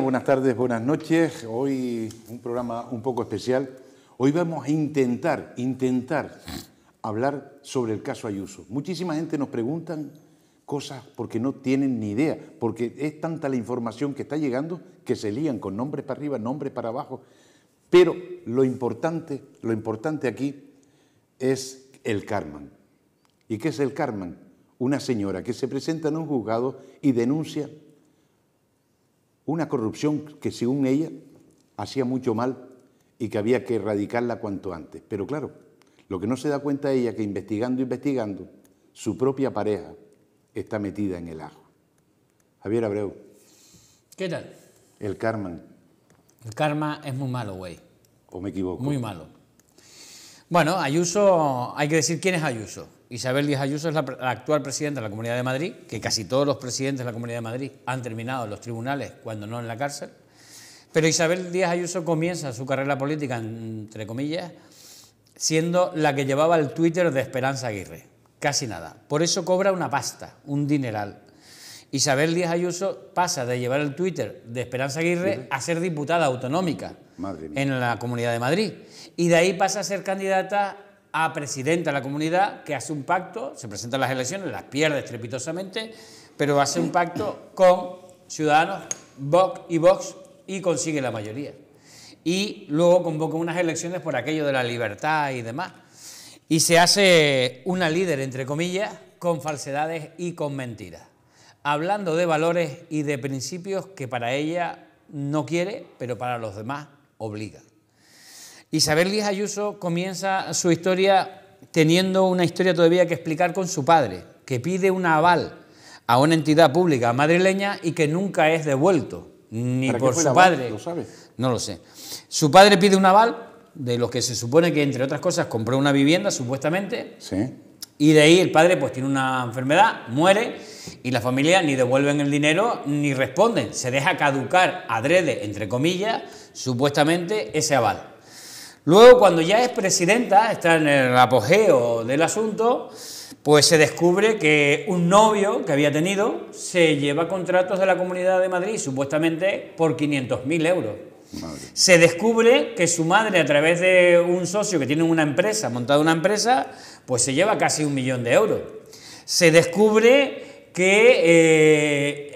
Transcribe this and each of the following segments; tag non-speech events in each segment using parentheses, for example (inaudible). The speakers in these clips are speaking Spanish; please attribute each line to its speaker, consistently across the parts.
Speaker 1: buenas tardes, buenas noches. Hoy un programa un poco especial. Hoy vamos a intentar, intentar hablar sobre el caso Ayuso. Muchísima gente nos preguntan cosas porque no tienen ni idea, porque es tanta la información que está llegando que se lían con nombres para arriba, nombres para abajo. Pero lo importante, lo importante aquí es el Carmen. ¿Y qué es el Carmen? Una señora que se presenta en un juzgado y denuncia una corrupción que según ella hacía mucho mal y que había que erradicarla cuanto antes. Pero claro, lo que no se da cuenta ella que investigando, investigando, su propia pareja está metida en el ajo. Javier Abreu. ¿Qué tal? El karma.
Speaker 2: El karma es muy malo, güey.
Speaker 1: ¿O me equivoco? Muy malo.
Speaker 2: Bueno, Ayuso, hay que decir quién es Ayuso. Isabel Díaz Ayuso es la, actual presidenta de la Comunidad de Madrid, que casi todos los presidentes de la Comunidad de Madrid han terminado en los tribunales cuando no en la cárcel. Pero Isabel Díaz Ayuso comienza su carrera política, entre comillas, siendo la que llevaba el Twitter de Esperanza Aguirre. Casi nada. Por eso cobra una pasta, un dineral. Isabel Díaz Ayuso pasa de llevar el Twitter de Esperanza Aguirre a ser diputada autonómica en la Comunidad de Madrid. Y de ahí pasa a ser candidata a presidenta de la comunidad que hace un pacto, se presentan las elecciones, las pierde estrepitosamente, pero hace un pacto con Ciudadanos, Vox y Vox y consigue la mayoría. Y luego convoca unas elecciones por aquello de la libertad y demás. Y se hace una líder, entre comillas, con falsedades y con mentiras. Hablando de valores y de principios que para ella no quiere, pero para los demás obliga. Isabel Díaz Ayuso comienza su historia teniendo una historia todavía que explicar con su padre, que pide un aval a una entidad pública madrileña y que nunca es devuelto, ni por su padre. ¿Lo sabe? No lo sé. Su padre pide un aval de los que se supone que, entre otras cosas, compró una vivienda, supuestamente. Sí. Y de ahí el padre pues tiene una enfermedad, muere y la familia ni devuelven el dinero ni responden. Se deja caducar adrede, entre comillas, supuestamente ese aval. Luego, cuando ya es presidenta, está en el apogeo del asunto, pues se descubre que un novio que había tenido se lleva contratos de la Comunidad de Madrid, supuestamente por 500.000 euros. Se descubre que su madre, a través de un socio que tiene una empresa, montada una empresa, pues se lleva casi un millón de euros. Se descubre que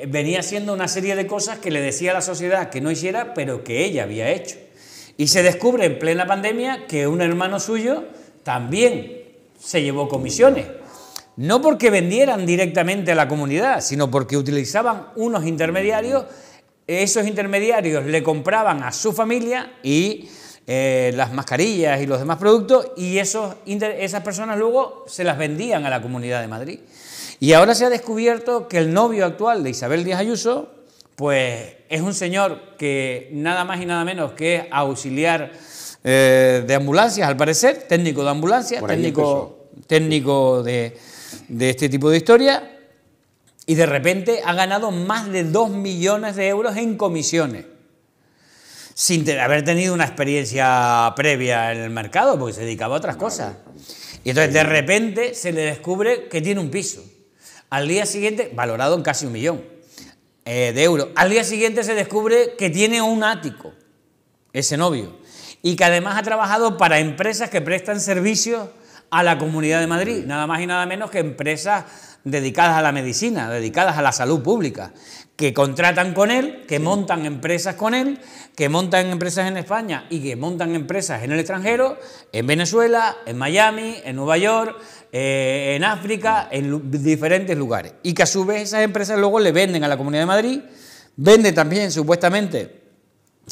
Speaker 2: eh, venía haciendo una serie de cosas que le decía a la sociedad que no hiciera, pero que ella había hecho. Y se descubre en plena pandemia que un hermano suyo también se llevó comisiones. No porque vendieran directamente a la comunidad, sino porque utilizaban unos intermediarios, esos intermediarios le compraban a su familia y eh, las mascarillas y los demás productos y esos, esas personas luego se las vendían a la comunidad de Madrid. Y ahora se ha descubierto que el novio actual de Isabel Díaz Ayuso, pues es un señor que nada más y nada menos que es auxiliar eh, de ambulancias, al parecer, técnico de ambulancias, técnico, técnico de, de este tipo de historia, y de repente ha ganado más de 2 millones de euros en comisiones sin haber tenido una experiencia previa en el mercado, porque se dedicaba a otras cosas. Y entonces de repente se le descubre que tiene un piso. Al día siguiente, valorado en casi un millón. Eh, de euros. Al día siguiente se descubre que tiene un ático, ese novio, y que además ha trabajado para empresas que prestan servicios a la Comunidad de Madrid, nada más y nada menos que empresas dedicadas a la medicina, dedicadas a la salud pública, que contratan con él, que montan empresas con él, que montan empresas en España y que montan empresas en el extranjero, en Venezuela, en Miami, en Nueva York, eh, en África, en diferentes lugares. Y que a su vez esas empresas luego le venden a la Comunidad de Madrid, venden también supuestamente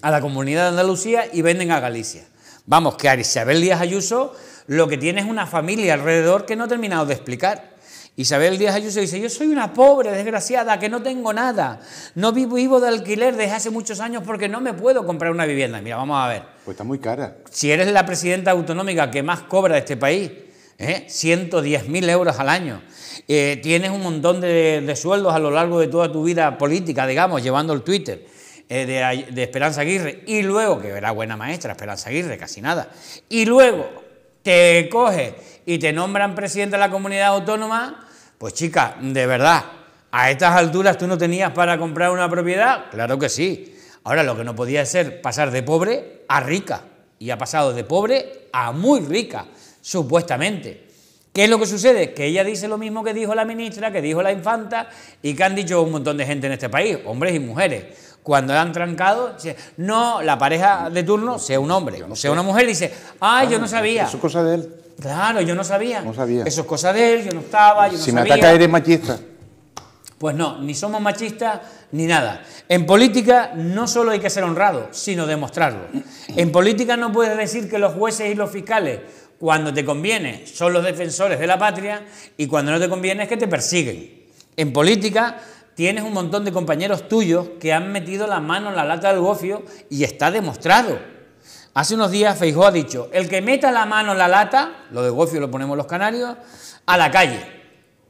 Speaker 2: a la Comunidad de Andalucía y venden a Galicia. Vamos, que a Isabel Díaz Ayuso lo que tiene es una familia alrededor que no he terminado de explicar. Isabel Díaz Ayuso dice, yo soy una pobre desgraciada que no tengo nada, no vivo, vivo de alquiler desde hace muchos años porque no me puedo comprar una vivienda. Mira, vamos a ver. Pues está muy cara. Si eres la presidenta autonómica que más cobra de este país, ¿eh? 110 mil euros al año. Eh, tienes un montón de, sueldos a lo largo de toda tu vida política, digamos, llevando el Twitter eh, de, Esperanza Aguirre, y luego, que era buena maestra Esperanza Aguirre, casi nada, y luego te coges y te nombran presidente de la comunidad autónoma, pues chica, de verdad, a estas alturas tú no tenías para comprar una propiedad, claro que sí. Ahora lo que no podía ser pasar de pobre a rica, y ha pasado de pobre a muy rica supuestamente. ¿Qué es lo que sucede? Que ella dice lo mismo que dijo la ministra, que dijo la infanta y que han dicho un montón de gente en este país, hombres y mujeres. Cuando han trancado, no, la pareja de turno, sea un hombre, no sea una mujer, dice, ay, ah, yo no ah, sabía. Eso es cosa de él. Claro, yo no sabía. No sabía. Eso es cosa de él, yo no estaba, yo no sabía. Si me ataca eres machista. Pues no, ni somos machistas ni nada. En política no solo hay que ser honrado, sino demostrarlo. En política no puedes decir que los jueces y los fiscales cuando te conviene son los defensores de la patria y cuando no te conviene es que te persiguen. En política tienes un montón de compañeros tuyos que han metido la mano en la lata del gofio y está demostrado. Hace unos días Feijó ha dicho, el que meta la mano en la lata, lo de gofio lo ponemos los canarios, a la calle.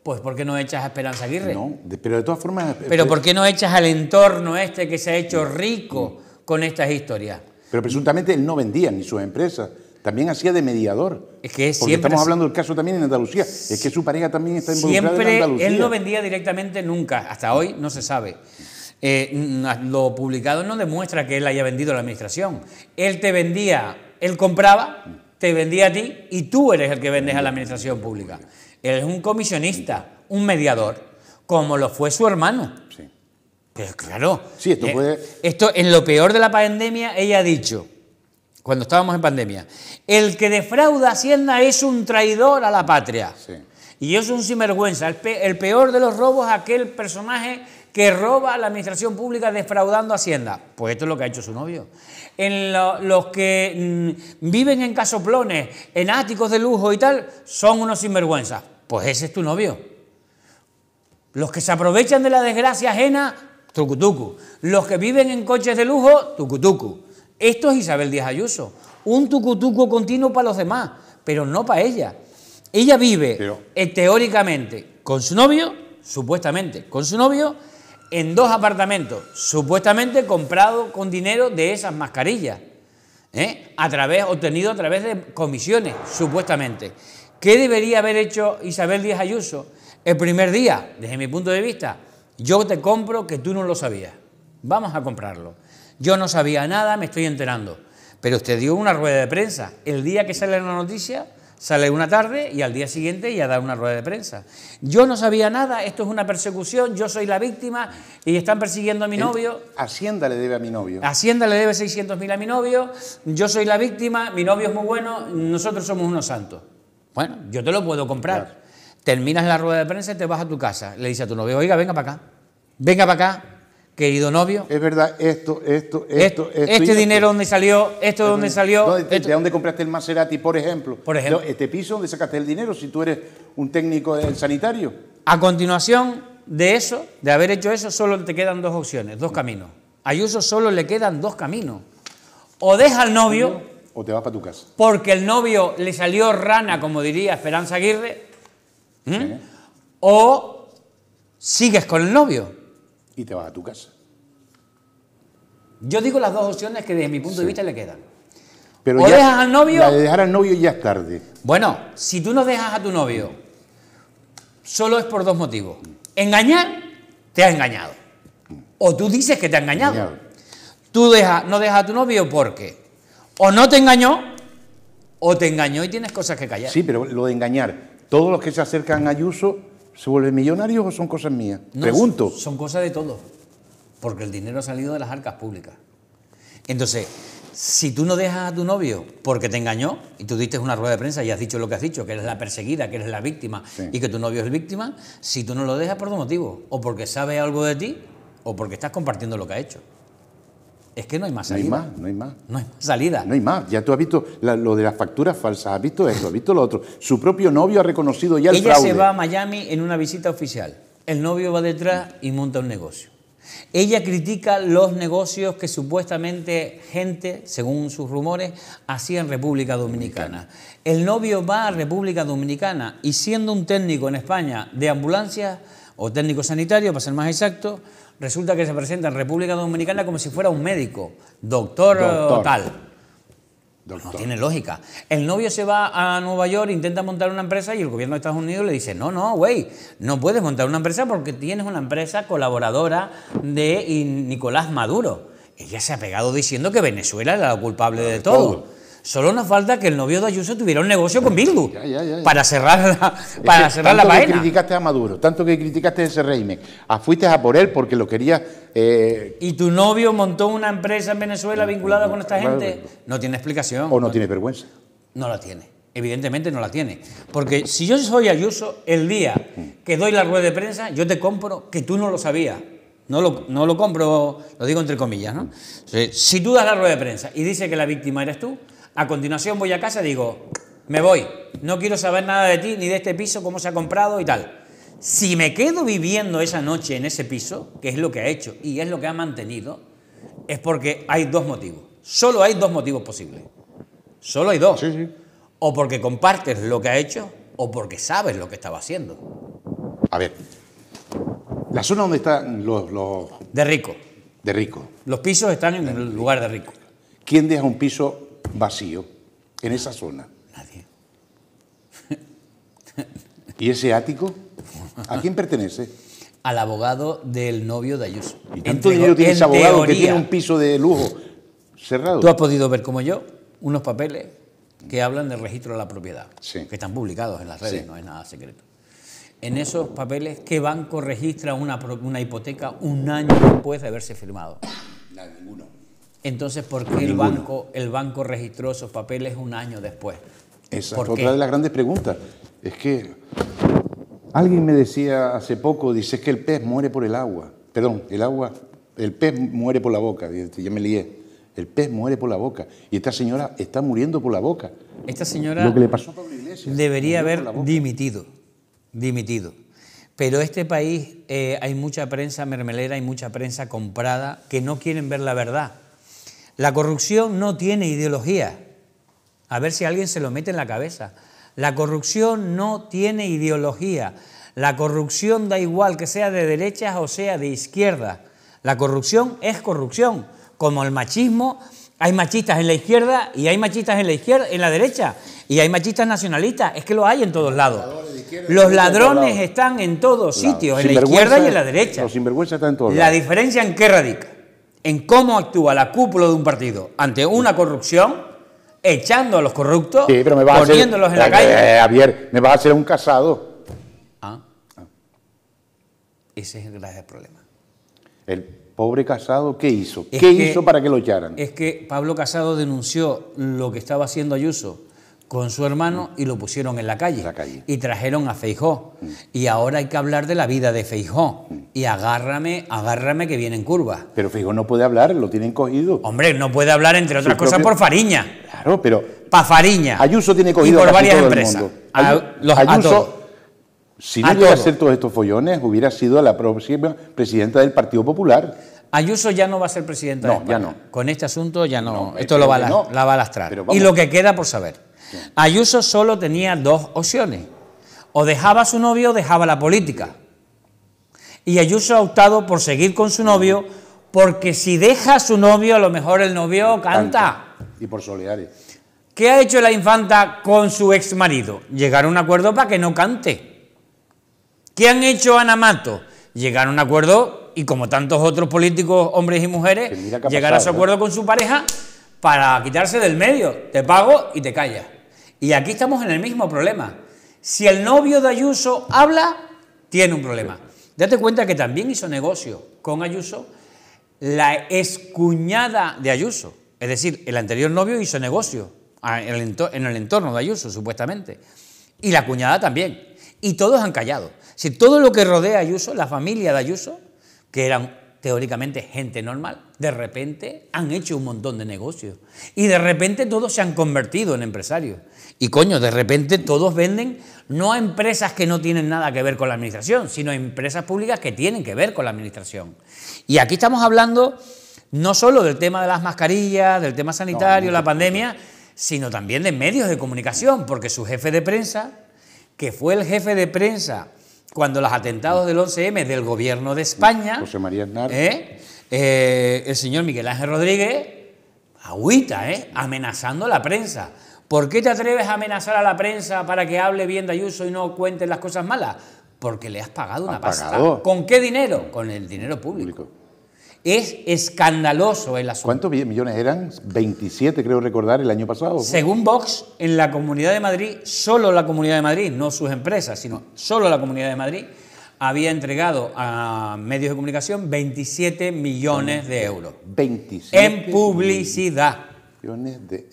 Speaker 2: Pues ¿por qué no echas a Esperanza Aguirre? No,
Speaker 1: pero de todas formas... Eh, pero eh, ¿por
Speaker 2: qué no echas al entorno este que se ha hecho rico mm. con estas historias?
Speaker 1: Pero presuntamente él no vendía ni sus empresas, también hacía de mediador. Es que siempre estamos hablando del caso también en Andalucía. Es que su pareja también está involucrada en Andalucía. Él no
Speaker 2: vendía directamente nunca. Hasta hoy no se sabe. Eh, mm, lo publicado no demuestra que él haya vendido a la administración. Él te vendía, él compraba, te vendía a ti y tú eres el que vendes a la administración pública. Él es un comisionista, un mediador, como lo fue su hermano. Sí. Pero claro. Sí, esto, eh, esto en lo peor de la pandemia, ella ha dicho cuando estábamos en pandemia, el que defrauda Hacienda es un traidor a la patria. Sí. Y es un sinvergüenza. El, peor de los robos es aquel personaje que roba a la administración pública defraudando Hacienda. Pues esto es lo que ha hecho su novio. En los que mm, viven en casoplones, en áticos de lujo y tal, son unos sinvergüenzas. Pues ese es tu novio. Los que se aprovechan de la desgracia ajena, tucutucu. Los que viven en coches de lujo, tucutucu. Esto es Isabel Díaz Ayuso, un tucutuco continuo para los demás, pero no para ella. Ella vive eh, teóricamente con su novio, supuestamente con su novio, en dos apartamentos, supuestamente comprado con dinero de esas mascarillas, ¿eh? a través, obtenido a través de comisiones, supuestamente. ¿Qué debería haber hecho Isabel Díaz Ayuso? El primer día, desde mi punto de vista, yo te compro que tú no lo sabías. Vamos a comprarlo. Yo no sabía nada, me estoy enterando. Pero usted dio una rueda de prensa. El día que sale la noticia, sale una tarde y al día siguiente ya da una rueda de prensa. Yo no sabía nada, esto es una persecución, yo soy la víctima y están persiguiendo a mi novio.
Speaker 1: Hacienda le debe a mi novio.
Speaker 2: Hacienda le debe 600.000 a mi novio, yo soy la víctima, mi novio es muy bueno, nosotros somos unos santos. Bueno, yo te lo puedo comprar. Terminas la rueda de prensa y te vas a tu casa. Le dice a tu novio, oiga, venga para acá. Venga para acá, querido novio. Es verdad, esto, esto, esto, este, esto. Este dinero
Speaker 1: donde salió, esto de donde salió. Este, de, dónde compraste el Maserati, por ejemplo. Por ejemplo. este
Speaker 2: piso ¿dónde sacaste el dinero, si tú eres un técnico del sanitario. A continuación de eso, de haber hecho eso, solo te quedan dos opciones, dos caminos. A Ayuso solo le quedan dos caminos. O deja al novio.
Speaker 1: O te vas para tu casa.
Speaker 2: Porque el novio le salió rana, como diría Esperanza Aguirre. O sigues con el novio. Y te vas a tu casa. Yo digo las dos opciones que desde mi punto de vista le quedan. Pero o dejas al novio. La de dejar al novio ya es tarde. Bueno, si tú no dejas a tu novio, solo es por dos motivos. Engañar, te ha engañado. O tú dices que te ha engañado. Tú no dejas a tu novio porque o no te engañó, o te engañó y tienes cosas que callar.
Speaker 1: Sí, pero lo de engañar, todos los que se acercan a Ayuso se vuelven millonarios o son cosas mías.
Speaker 2: Pregunto. Son, son cosas de todos porque el dinero ha salido de las arcas públicas. Entonces, si tú no dejas a tu novio porque te engañó y tú diste una rueda de prensa y has dicho lo que has dicho, que eres la perseguida, que eres la víctima y que tu novio es víctima, si tú no lo dejas por dos motivos, o porque sabe algo de ti o porque estás compartiendo lo que ha hecho. Es que no hay más salida.
Speaker 1: No hay más, no hay más. No salida. No hay más. Ya tú has visto lo de las facturas falsas, has visto esto, has visto lo otro. Su propio novio ha reconocido ya el fraude. Ella se va
Speaker 2: a Miami en una visita oficial. El novio va detrás y monta un negocio. Ella critica los negocios que supuestamente gente, según sus rumores, hacía en República Dominicana. El novio va a República Dominicana y siendo un técnico en España de ambulancia o técnico sanitario, para ser más exacto, resulta que se presenta en República Dominicana como si fuera un médico, doctor, total. No tiene lógica. El novio se va a Nueva York, intenta montar una empresa y el gobierno de Estados Unidos le dice, no, no, güey, no puedes montar una empresa porque tienes una empresa colaboradora de Nicolás Maduro. Ella se ha pegado diciendo que Venezuela era la culpable de todo. Solo nos falta que el novio de Ayuso tuviera un negocio con Bildu para cerrar la, para cerrar tanto la Que criticaste
Speaker 1: a Maduro, tanto que criticaste ese régimen, ah, fuiste a por él porque lo quería. Eh,
Speaker 2: y tu novio montó una empresa en Venezuela vinculada con esta gente. No tiene explicación.
Speaker 1: O no, tiene vergüenza.
Speaker 2: No la tiene. Evidentemente no la tiene. Porque si yo soy Ayuso, el día que doy la rueda de prensa, yo te compro que tú no lo sabías. No lo, no lo compro, lo digo entre comillas, ¿no? Si tú das la rueda de prensa y dices que la víctima eres tú, a continuación voy a casa y digo, me voy, no quiero saber nada de ti, ni de este piso, cómo se ha comprado y tal. Si me quedo viviendo esa noche en ese piso, que es lo que ha hecho y es lo que ha mantenido, es porque hay dos motivos. Solo hay dos motivos posibles. Solo hay dos. Sí, sí. O porque compartes lo que ha hecho o porque sabes lo que estaba haciendo.
Speaker 1: A ver, la zona donde están los... los... De rico. De rico. Los pisos están en el lugar de rico. ¿Quién deja un piso vacío en esa zona. Nadie. (laughs) ¿Y ese ático? ¿A quién pertenece?
Speaker 2: Al abogado del novio de Ayuso. ¿Y tanto tiene abogado que tiene un piso de lujo cerrado? Tú has podido ver, como yo, unos papeles que hablan del registro de la propiedad, sí. que están publicados en las redes, no es nada secreto. En esos papeles, ¿qué banco registra una, una hipoteca un año después de haberse firmado? Nada, ninguno. Entonces, ¿por qué el banco, el registró esos papeles un año después?
Speaker 1: Esa es otra de las grandes preguntas. Es que alguien me decía hace poco, dice, que el pez muere por el agua. Perdón, el agua, el pez muere por la boca. Ya me lié. El pez muere por la boca. Y esta señora está muriendo por la boca.
Speaker 2: Esta señora Lo que le pasó a Pablo Iglesias, debería haber dimitido. Dimitido. Pero este país eh, hay mucha prensa mermelera, hay mucha prensa comprada que no quieren ver la verdad. La corrupción no tiene ideología. A ver si alguien se lo mete en la cabeza. La corrupción no tiene ideología. La corrupción da igual que sea de derechas o sea de izquierda. La corrupción es corrupción, como el machismo. Hay machistas en la izquierda y hay machistas en la izquierda, en la derecha y hay machistas nacionalistas. Es que lo hay en todos lados. Los ladrones están en todos sitios, en la izquierda y en la
Speaker 1: derecha. La
Speaker 2: diferencia en qué radica en cómo actúa la cúpula de un partido ante una corrupción, echando a los corruptos, poniéndolos en la eh, calle. Eh, eh,
Speaker 1: Javier, me vas a hacer un casado.
Speaker 2: Ah. ah. Ese es el grave problema.
Speaker 1: El pobre Casado, ¿qué hizo? ¿Qué hizo para que lo echaran? Es
Speaker 2: que Pablo Casado denunció lo que estaba haciendo Ayuso con su hermano mm. y lo pusieron en la calle. Y trajeron a Feijó. Mm. Y ahora hay que hablar de la vida de Feijó. Mm. Y agárrame, agárrame que viene en curva
Speaker 1: Pero Feijó no puede hablar, lo tienen cogido. Hombre,
Speaker 2: no puede hablar, entre otras cosas, por Fariña. Claro, pero. Para Fariña. Ayuso tiene cogido y por varias empresas. los, Ayuso, si no llega a hacer
Speaker 1: todos estos follones, hubiera sido la próxima presidenta del Partido Popular.
Speaker 2: Ayuso ya no va a ser presidenta. No, ya no. Con este asunto ya no. esto lo este va, la va a lastrar. Y lo que queda por saber. Ayuso solo tenía dos opciones. O dejaba a su novio o dejaba la política. Y Ayuso ha optado por seguir con su novio porque si deja a su novio, a lo mejor el novio canta. Y por solidario. ¿Qué ha hecho la infanta con su ex marido? Llegar a un acuerdo para que no cante. ¿Qué han hecho Ana Mato? Llegar a un acuerdo y como tantos otros políticos, hombres y mujeres, llegar a su ¿eh? acuerdo con su pareja para quitarse del medio. Te pago y te callas. Y aquí estamos en el mismo problema. Si el novio de Ayuso habla, tiene un problema. Date cuenta que también hizo negocio con Ayuso la excuñada de Ayuso. Es decir, el anterior novio hizo negocio en el entorno de Ayuso, supuestamente. Y la cuñada también. Y todos han callado. Si todo lo que rodea a Ayuso, la familia de Ayuso, que eran teóricamente gente normal, de repente han hecho un montón de negocios y de repente todos se han convertido en empresarios. Y coño, de repente todos venden no a empresas que no tienen nada que ver con la administración, sino a empresas públicas que tienen que ver con la administración. Y aquí estamos hablando no solo del tema de las mascarillas, del tema sanitario, la pandemia, sino también de medios de comunicación, porque su jefe de prensa, que fue el jefe de prensa cuando los atentados del 11M del gobierno de España, José María Aznar, ¿eh? Eh, el señor Miguel Ángel Rodríguez, agüita, ¿eh? amenazando a la prensa. ¿Por qué te atreves a amenazar a la prensa para que hable bien de Ayuso y no cuente las cosas malas? Porque le has pagado una pasta. ¿Con qué dinero? Con el dinero público. Es escandaloso el asunto. ¿Cuántos millones eran?
Speaker 1: 27 creo recordar el año pasado. Según
Speaker 2: Vox, en la Comunidad de Madrid, solo la Comunidad de Madrid, no sus empresas, sino solo la Comunidad de Madrid, había entregado a medios de comunicación 27 millones de euros.
Speaker 1: 27
Speaker 2: en publicidad.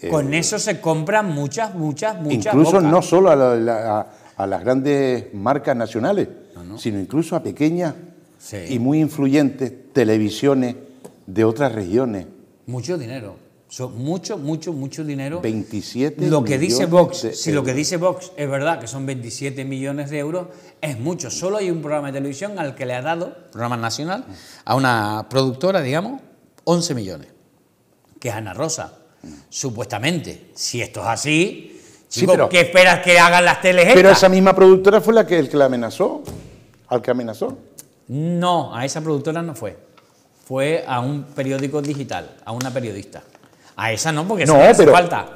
Speaker 2: Con eso se compran muchas, muchas, muchas. Incluso no
Speaker 1: solo a, las grandes marcas nacionales, sino incluso a pequeñas y muy influyentes televisiones de otras regiones.
Speaker 2: Mucho dinero. Son mucho, mucho, mucho dinero. 27 lo que dice Vox, si lo que dice Vox es verdad, que son 27 millones de euros, es mucho. Solo hay un programa de televisión al que le ha dado, programa nacional, a una productora, digamos, 11 millones, que es Ana Rosa, supuestamente. Si esto es así, chico, ¿qué esperas que hagan las tele Pero esa misma productora
Speaker 1: fue la que, el que la amenazó, al que amenazó.
Speaker 2: No, a esa productora no fue. Fue a un periódico digital, a una periodista. A esa no, porque no, le hace falta.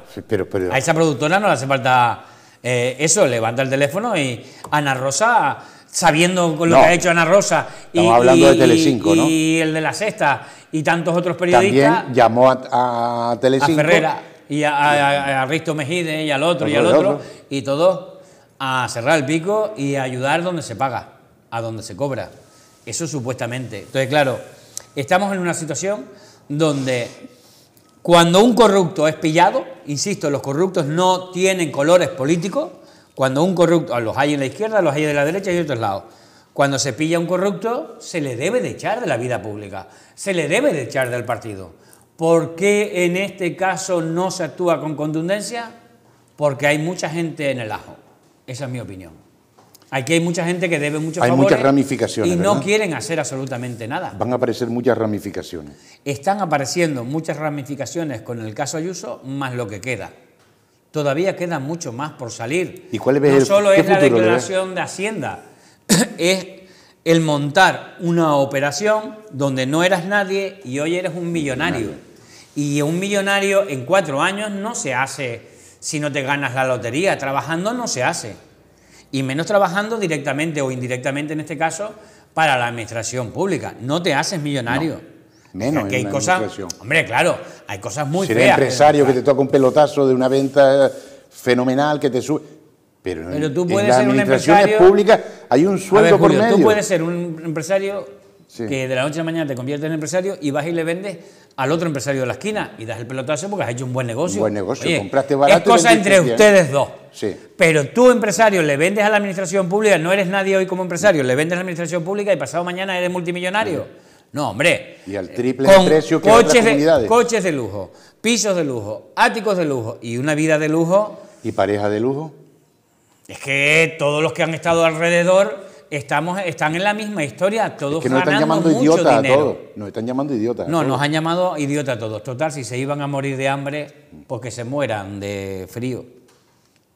Speaker 2: a esa productora no le hace falta eh, eso. Levanta el teléfono y Ana Rosa, sabiendo lo que ha hecho Ana Rosa. Y, hablando de Telecinco, ¿no? Y el de la Sexta y tantos otros periodistas.
Speaker 1: llamó a, Telecinco. A Ferrera
Speaker 2: y a, a, Risto Mejide y al otro y al otro, Y todo a cerrar el pico y a ayudar donde se paga, a donde se cobra. Eso supuestamente. Entonces, claro, estamos en una situación donde cuando un corrupto es pillado, insisto, los corruptos no tienen colores políticos, cuando un corrupto, los hay en la izquierda, los hay de la derecha y de otros lados. Cuando se pilla un corrupto, se le debe de echar de la vida pública, se le debe de echar del partido. ¿Por qué en este caso no se actúa con contundencia? Porque hay mucha gente en el ajo. Esa es mi opinión. Aquí hay mucha gente que debe mucho. Hay muchas ramificaciones. Y no quieren hacer absolutamente nada. Van
Speaker 1: a aparecer muchas ramificaciones.
Speaker 2: Están apareciendo muchas ramificaciones con el caso Ayuso, más lo que queda. Todavía queda mucho más por salir. ¿Y cuál es no solo es la declaración de Hacienda, (clears throat) es el montar una operación donde no eras nadie y hoy eres un millonario. Y un millonario en cuatro años no se hace si no te ganas la lotería. Trabajando no se hace y menos trabajando directamente o indirectamente en este caso para la administración pública. No te haces millonario.
Speaker 1: Menos hay cosas,
Speaker 2: hombre, claro, hay cosas muy Ser empresario que, te
Speaker 1: toca un pelotazo de una venta eh, fenomenal que te sube. Pero, Pero tú puedes en las ser administraciones públicas hay un sueldo por medio. Tú puedes
Speaker 2: ser un empresario que de la noche a la mañana te conviertes en empresario y vas y le vendes al otro empresario de la esquina y das el pelotazo porque has hecho un buen negocio. buen negocio, compraste barato. Es cosa entre ustedes dos. Sí. Pero tú, empresario, le vendes a la administración pública, no eres nadie hoy como empresario, le vendes a la administración pública y pasado mañana eres multimillonario. No, hombre.
Speaker 1: Y al triple eh, con precio que coches de, coches
Speaker 2: de lujo, pisos de lujo, áticos de lujo y una vida de lujo.
Speaker 1: ¿Y pareja de lujo?
Speaker 2: Es que todos los que han estado alrededor estamos, están en la misma historia, todos es que nos están llamando idiota a todos.
Speaker 1: Nos están llamando idiotas. No, nos han
Speaker 2: llamado idiota a todos. Total, si se iban a morir de hambre, porque se mueran de frío.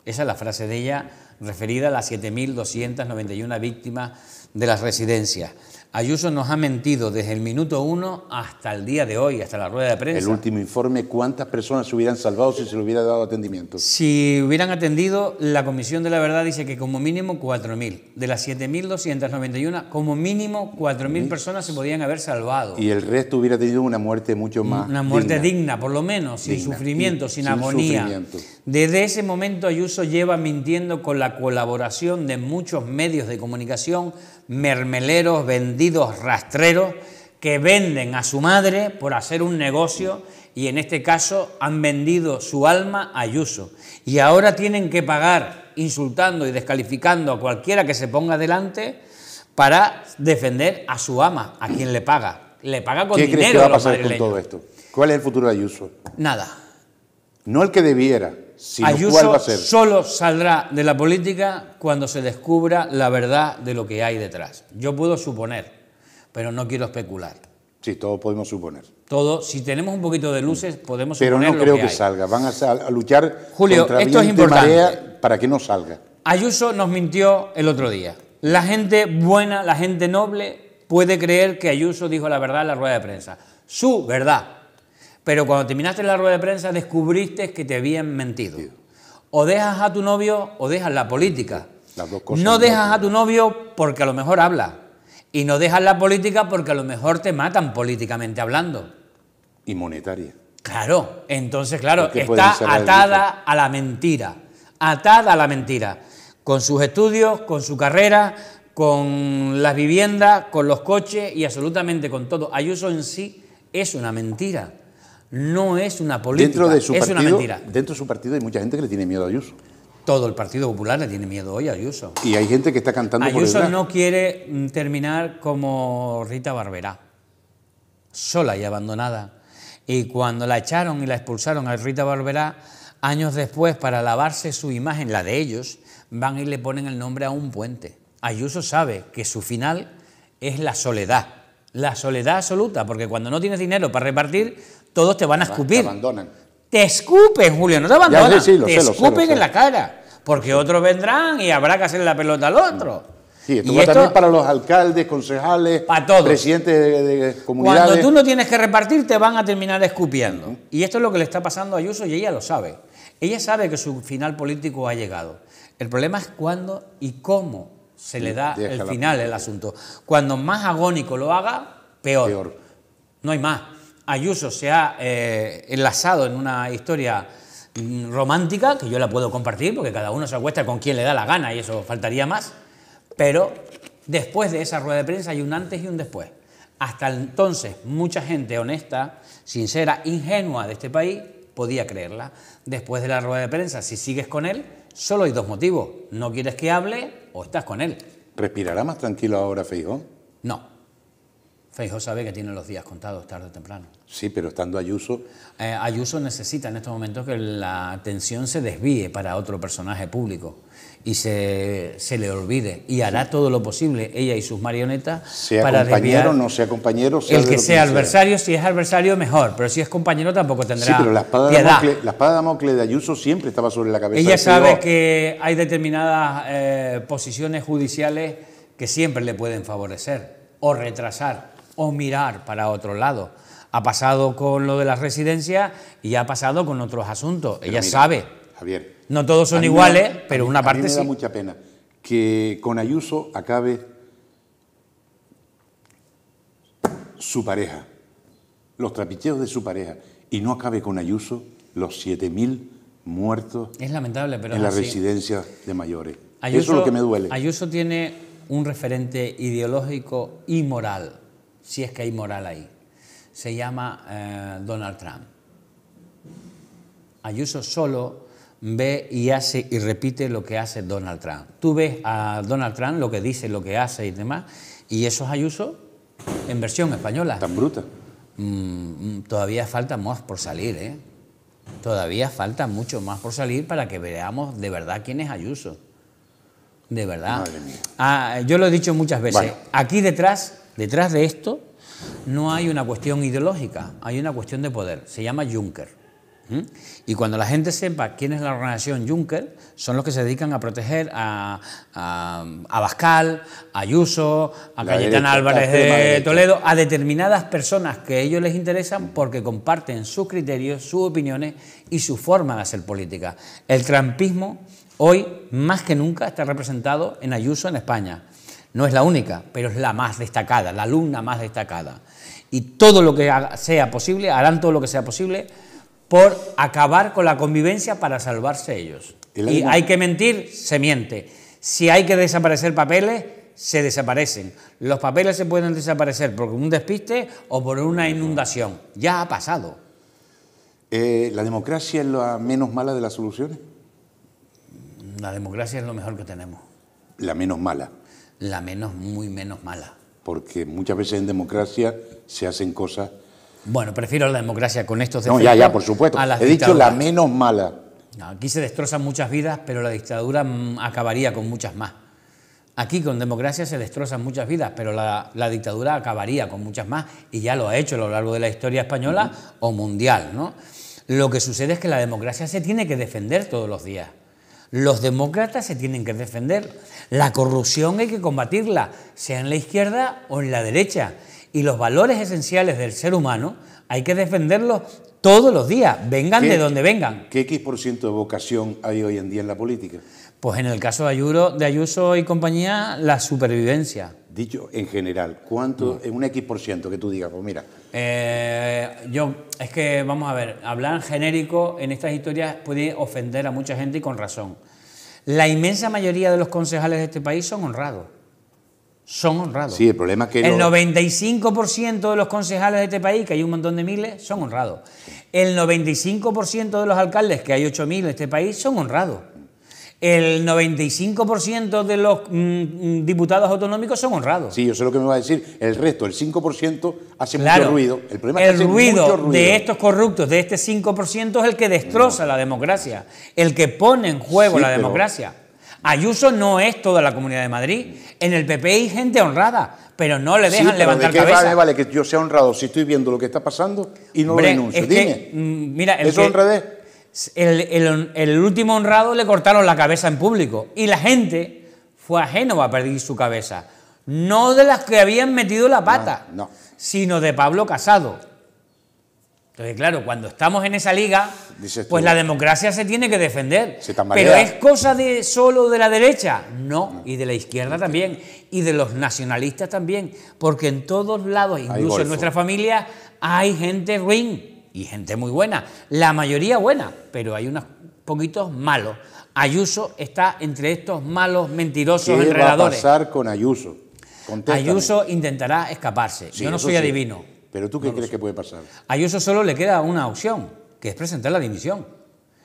Speaker 2: Esa es la frase de ella referida a las 7.291 víctimas de las residencias. Ayuso nos ha mentido desde el minuto uno hasta el día de hoy, hasta la rueda de prensa. El último
Speaker 1: informe, ¿cuántas personas se hubieran salvado si se le hubiera dado atendimiento?
Speaker 2: Si hubieran atendido, la Comisión de la Verdad dice que como mínimo 4.000. De las 7.291, como mínimo 4.000 personas se podían haber salvado.
Speaker 1: Y el resto hubiera tenido una muerte mucho más. Una muerte
Speaker 2: digna, por lo menos, sin sufrimiento, sin, agonía. Desde ese momento Ayuso lleva mintiendo con la colaboración de muchos medios de comunicación mermeleros, vendidos, rastreros, que venden a su madre por hacer un negocio y en este caso han vendido su alma a Ayuso. Y ahora tienen que pagar insultando y descalificando a cualquiera que se ponga delante para defender a su ama, a quien le paga. Le paga con dinero. ¿Qué crees que va a pasar con
Speaker 1: todo esto? ¿Cuál es el futuro de Ayuso? Nada. No el que debiera. Ayuso solo
Speaker 2: saldrá de la política cuando se descubra la verdad de lo que hay detrás. Yo puedo suponer, pero no quiero especular.
Speaker 1: Sí, todos podemos suponer.
Speaker 2: Todo, si tenemos un poquito de luces, mm. podemos pero suponer. Pero no creo que,
Speaker 1: salga. Van a, luchar Julio, contra esto es importante. Marea para que no salga.
Speaker 2: Ayuso nos mintió el otro día. La gente buena, la gente noble, puede creer que Ayuso dijo la verdad en la rueda de prensa. Su verdad pero cuando terminaste la rueda de prensa descubriste que te habían mentido. O dejas a tu novio o dejas la política.
Speaker 1: Las dos cosas no dejas
Speaker 2: a tu novio porque a lo mejor habla. Y no dejas la política porque a lo mejor te matan políticamente hablando.
Speaker 1: Y monetaria.
Speaker 2: Claro, entonces claro, está atada a la mentira. Atada a la mentira. Con sus estudios, con su carrera, con las viviendas, con los coches y absolutamente con todo. Ayuso en sí es una mentira no es una política, dentro de su es una mentira.
Speaker 1: Dentro de su partido hay mucha gente que le tiene miedo a Ayuso. Todo el Partido Popular le tiene
Speaker 2: miedo hoy a Ayuso.
Speaker 1: Y hay gente que está cantando Ayuso no
Speaker 2: quiere mm, terminar como Rita Barberá, sola y abandonada. Y cuando la echaron y la expulsaron a Rita Barberá, años después, para lavarse su imagen, la de ellos, van y le ponen el nombre a un puente. Ayuso sabe que su final es la soledad, la soledad absoluta, porque cuando no tienes dinero para repartir, todos te van a escupir. Te abandonan. Te escupen, Julio, no te abandonan. te escupen en la cara, porque otros vendrán y habrá que hacer la pelota al otro. Sí, esto y va también para los alcaldes, concejales,
Speaker 1: presidentes de, comunidades. Cuando tú
Speaker 2: no tienes que repartir, te van a terminar escupiendo. Y esto es lo que le está pasando a Ayuso y ella lo sabe. Ella sabe que su final político ha llegado. El problema es cuándo y cómo se le da el final el asunto. Cuando más agónico lo haga, peor. No hay más. Ayuso se ha eh, enlazado en una historia mm, romántica, que yo la puedo compartir, porque cada uno se acuesta con quien le da la gana y eso faltaría más, pero después de esa rueda de prensa hay un antes y un después. Hasta entonces, mucha gente honesta, sincera, ingenua de este país podía creerla. Después de la rueda de prensa, si sigues con él, solo hay dos motivos. No quieres que hable o estás con él.
Speaker 1: ¿Respirará más tranquilo ahora Feijón?
Speaker 2: No. Feijó sabe que tiene los días contados tarde o temprano. Sí, pero estando Ayuso. Eh, Ayuso necesita en estos momentos que la atención se desvíe para otro personaje público y se, se le olvide. Y hará todo lo posible, ella y sus marionetas, sea para o no sea
Speaker 1: compañero. Sea el que sea adversario,
Speaker 2: si es adversario, mejor. Pero si es compañero, tampoco tendrá. Sí, pero la espada, de
Speaker 1: Damocles, de Ayuso siempre estaba sobre la cabeza. Ella sabe
Speaker 2: que hay determinadas eh, posiciones judiciales que siempre le pueden favorecer o retrasar o mirar para otro lado. Ha pasado con lo de las residencias y ha pasado con otros asuntos. Ella sabe. Javier. No todos son iguales, pero una parte me da
Speaker 1: mucha pena que con Ayuso acabe su pareja, los trapicheos de su pareja, y no acabe con Ayuso los 7.000 muertos
Speaker 2: es lamentable, pero en las
Speaker 1: residencias de mayores.
Speaker 2: Eso es lo que me duele. Ayuso tiene un referente ideológico y moral si es que hay moral ahí. Se llama eh, Donald Trump. Ayuso solo ve y hace y repite lo que hace Donald Trump. Tú ves a Donald Trump lo que dice, lo que hace y demás, y eso es Ayuso en versión española. Tan bruta. Mm, mm, todavía falta más por salir, ¿eh? Todavía falta mucho más por salir para que veamos de verdad quién es Ayuso. De verdad. Madre mía. Ah, yo lo he dicho muchas veces. Aquí detrás Detrás de esto no hay una cuestión ideológica, hay una cuestión de poder. Se llama Juncker. Y cuando la gente sepa quién es la organización Juncker, son los que se dedican a proteger a, Bascal, a Ayuso, a Cayetán Álvarez de Toledo, a determinadas personas que a ellos les interesan porque comparten sus criterios, sus opiniones y su forma de hacer política. El trampismo hoy, más que nunca, está representado en Ayuso en España no es la única, pero es la más destacada, la alumna más destacada. Y todo lo que sea posible, harán todo lo que sea posible por acabar con la convivencia para salvarse ellos. Y, hay que mentir, se miente. Si hay que desaparecer papeles, se desaparecen. Los papeles se pueden desaparecer por un despiste o por una inundación. Ya ha pasado.
Speaker 1: Eh, ¿La democracia es la menos mala de las soluciones? La
Speaker 2: democracia es lo mejor que tenemos.
Speaker 1: La menos mala la menos, muy menos mala. Porque muchas veces en democracia se hacen cosas.
Speaker 2: Bueno, prefiero la democracia con estos No, ya, ya, por supuesto. He dicho la
Speaker 1: menos mala.
Speaker 2: aquí se destrozan muchas vidas, pero la dictadura mm, acabaría con muchas más. Aquí con democracia se destrozan muchas vidas, pero la, dictadura acabaría con muchas más y ya lo ha hecho a lo largo de la historia española o mundial. ¿no? Lo que sucede es que la democracia se tiene que defender todos los días. Los demócratas se tienen que defender. La corrupción hay que combatirla, sea en la izquierda o en la derecha. Y los valores esenciales del ser humano hay que defenderlos todos los días, vengan de donde vengan.
Speaker 1: ¿Qué X por ciento de vocación hay hoy en día en la política?
Speaker 2: Pues en el caso de Ayuso, y compañía, la supervivencia.
Speaker 1: Dicho en general, ¿cuánto, en un X por ciento que tú digas? Pues mira.
Speaker 2: Eh, yo, es que vamos a ver, hablar genérico en estas historias puede ofender a mucha gente y con razón. La inmensa mayoría de los concejales de este país son honrados. Son honrados. Sí, el problema es que. El 95% de los concejales de este país, que hay un montón de miles, son honrados. El 95% de los alcaldes, que hay 8.000 en este país, son honrados el 95% de los mm, mm, diputados autonómicos son honrados.
Speaker 1: Sí, yo sé lo que me va a decir. El resto, el 5%, hace mucho ruido. El, ruido, de
Speaker 2: estos corruptos, de este 5%, es el que destroza la democracia, el que pone en juego la democracia. Ayuso no es toda la Comunidad de Madrid. En el PP hay gente honrada, pero no le dejan sí, pero levantar qué Vale,
Speaker 1: vale que yo sea honrado si estoy viendo lo que está pasando y no lo denuncio? Dime.
Speaker 2: Mm, mira, ¿Eso el, último honrado le cortaron la cabeza en público y la gente fue a Génova a perder su cabeza. No de las que habían metido la pata, sino de Pablo Casado. Entonces, claro, cuando estamos en esa liga, pues la democracia se tiene que defender. Pero es cosa de solo de la derecha, no, y de la izquierda también, y de los nacionalistas también, porque en todos lados, incluso en nuestra familia, hay gente ruin y gente muy buena, la mayoría buena, pero hay unos poquitos malos. Ayuso está entre estos malos, mentirosos, enredadores. ¿Qué
Speaker 1: va a pasar con Ayuso? Ayuso
Speaker 2: intentará escaparse. Yo no soy adivino.
Speaker 1: ¿Pero tú qué crees que puede pasar?
Speaker 2: Ayuso solo le queda una opción, que es presentar la dimisión.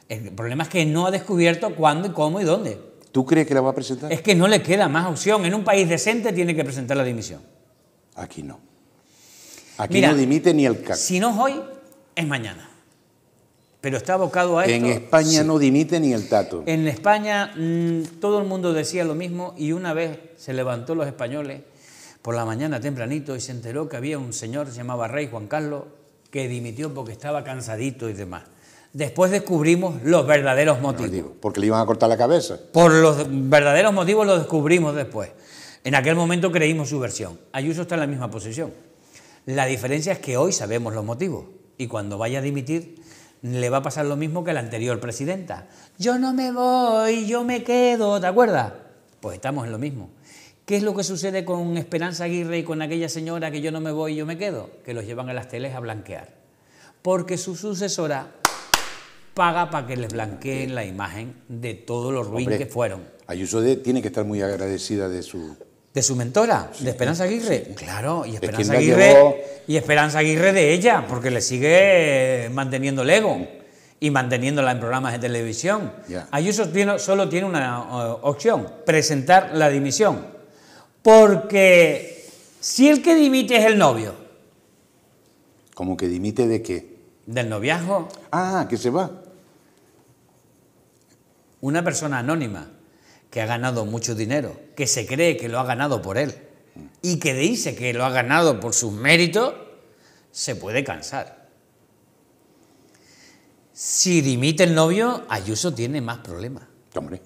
Speaker 2: El problema es que no ha descubierto cuándo, cómo y dónde.
Speaker 1: ¿Tú crees que la va a presentar? Es
Speaker 2: que no le queda más opción. En un país decente tiene que presentar la dimisión.
Speaker 1: Aquí no. Aquí no dimite ni el CAC. Si
Speaker 2: no es hoy, es mañana. Pero está abocado a esto. En España no
Speaker 1: dimite ni el tato. En
Speaker 2: España mm, todo el mundo decía lo mismo y una vez se levantó los españoles por la mañana tempranito y se enteró que había un señor, se llamaba Rey Juan Carlos, que dimitió porque estaba cansadito y demás. Después descubrimos los verdaderos motivos.
Speaker 1: porque le iban a cortar la cabeza.
Speaker 2: Por los verdaderos motivos los descubrimos después. En aquel momento creímos su versión. Ayuso está en la misma posición. La diferencia es que hoy sabemos los motivos y cuando vaya a dimitir le va a pasar lo mismo que la anterior presidenta. Yo no me voy, yo me quedo, ¿te acuerdas? Pues estamos en lo mismo. ¿Qué es lo que sucede con Esperanza Aguirre y con aquella señora que yo no me voy, yo me quedo? Que los llevan a las teles a blanquear. Porque su sucesora paga para que les blanqueen la imagen de todos los ruin que fueron.
Speaker 1: Ayuso tiene que estar muy agradecida de su
Speaker 2: ¿De su mentora? ¿De Esperanza Aguirre? Claro, y Esperanza Aguirre, y Esperanza Aguirre de ella, porque le sigue manteniendo Lego y manteniéndola en programas de televisión. Ayuso tiene, solo tiene una eh, opción, presentar la dimisión. Porque si el que dimite es el novio. ¿Cómo
Speaker 1: que dimite de qué?
Speaker 2: Del noviazgo. Ah, que se va. Una persona anónima que ha ganado mucho dinero que se cree que lo ha ganado por él y que dice que lo ha ganado por sus méritos, se puede cansar. Si dimite el novio, Ayuso tiene más problemas. Hombre,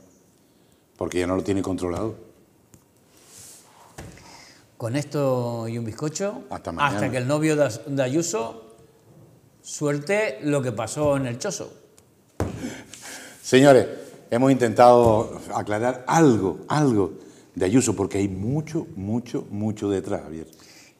Speaker 1: porque ya no lo tiene controlado.
Speaker 2: Con esto y un bizcocho, hasta, hasta que el novio de Ayuso suelte lo que pasó en el Choso.
Speaker 1: Señores, hemos intentado aclarar algo, algo de Ayuso, porque hay mucho, mucho, mucho detrás, Javier.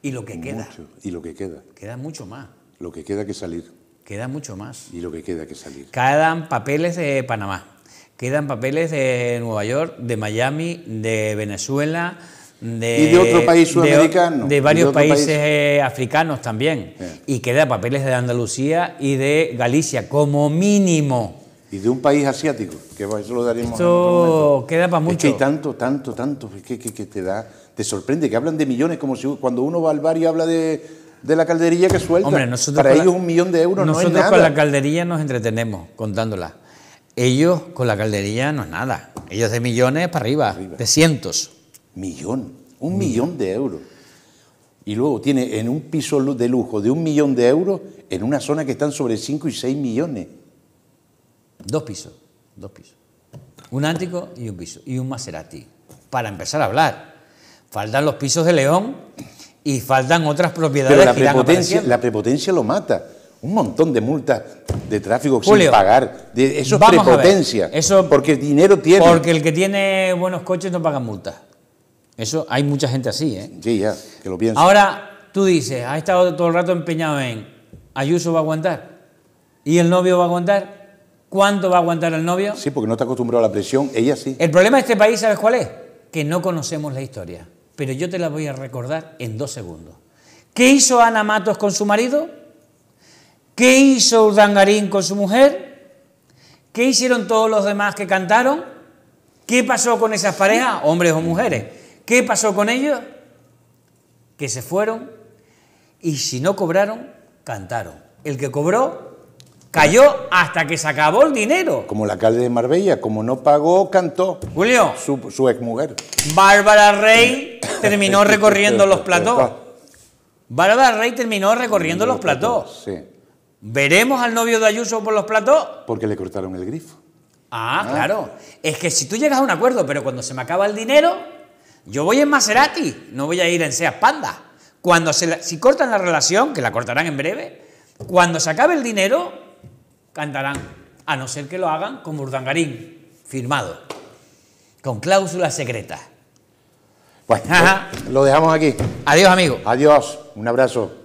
Speaker 1: Y lo que queda. y lo que queda. Queda mucho más. Lo que queda que salir. Queda mucho más. Y lo que queda que
Speaker 2: salir. Quedan papeles de Panamá, quedan papeles de Nueva York, de Miami, de Venezuela, de, y de otro país sudamericano. De, varios países eh, africanos también. Y queda papeles de Andalucía y de Galicia, como mínimo y
Speaker 1: de un país asiático, que eso lo daremos. Esto
Speaker 2: queda para mucho. Es que
Speaker 1: tanto, tanto, tanto, que, te da, te sorprende, que hablan de millones, como si cuando uno va al bar y habla de, la calderilla que suelta. Hombre, nosotros para ellos un millón de euros no es nada. con la
Speaker 2: calderilla nos entretenemos contándola. Ellos con la calderilla no es nada. Ellos de millones para arriba, de cientos.
Speaker 1: Millón, un millón. Mm. millón de euros. Y luego tiene en un piso de lujo de un millón de euros en una zona que están sobre 5 y 6 millones
Speaker 2: Dos pisos, dos pisos. Un ántico y un piso, y un Maserati. Para empezar a hablar. Faltan los pisos de León y faltan otras propiedades. Pero la, prepotencia,
Speaker 1: la prepotencia lo mata. Un montón de multas de tráfico sin pagar. De, eso es prepotencia.
Speaker 2: eso, porque el dinero tiene. Porque el que tiene buenos coches no paga multas. Eso hay mucha gente así, ¿eh?
Speaker 1: Sí, ya, que lo pienso.
Speaker 2: Ahora tú dices, ha estado todo el rato empeñado en Ayuso va a aguantar y el novio va a aguantar ¿Cuánto va a aguantar el novio?
Speaker 1: Sí, porque no está acostumbrado a la presión, ella sí.
Speaker 2: El problema de este país, ¿sabes cuál es? Que no conocemos la historia, pero yo te la voy a recordar en dos segundos. ¿Qué hizo Ana Matos con su marido? ¿Qué hizo Urdangarín con su mujer? ¿Qué hicieron todos los demás que cantaron? ¿Qué pasó con esas parejas, hombres o mujeres? ¿Qué pasó con ellos? Que se fueron y si no cobraron, cantaron. El que cobró Cayó hasta que se acabó el dinero.
Speaker 1: Como el alcalde de Marbella, como no pagó, cantó. Julio. Su,
Speaker 2: exmujer. Bárbara Rey terminó (laughs) este, recorriendo los este, este, platos. Bárbara Rey terminó recorriendo los platós. Sí. ¿Veremos al novio de Ayuso por los platos.
Speaker 1: Porque le cortaron el grifo.
Speaker 2: Ah, ah, claro. Es que si tú llegas a un acuerdo, pero cuando se me acaba el dinero, yo voy en Maserati, no voy a ir en Sea Panda. Cuando se si cortan la relación, que la cortarán en breve, cuando se acabe el dinero, cantarán, a no ser que lo hagan con Urdangarín, firmado, con cláusulas secreta.
Speaker 1: Pues, pues lo dejamos aquí. Adiós, amigo. Adiós, un abrazo.